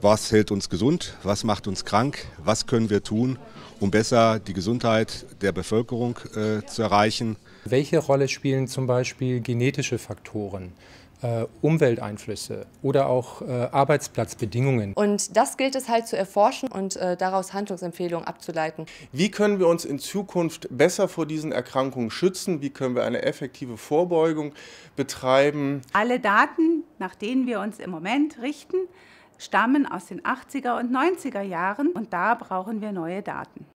was hält uns gesund, was macht uns krank, was können wir tun, um besser die Gesundheit der Bevölkerung äh, zu erreichen. Welche Rolle spielen zum Beispiel genetische Faktoren? Äh, Umwelteinflüsse oder auch äh, Arbeitsplatzbedingungen. Und das gilt es halt zu erforschen und äh, daraus Handlungsempfehlungen abzuleiten. Wie können wir uns in Zukunft besser vor diesen Erkrankungen schützen? Wie können wir eine effektive Vorbeugung betreiben? Alle Daten, nach denen wir uns im Moment richten, stammen aus den 80er und 90er Jahren und da brauchen wir neue Daten.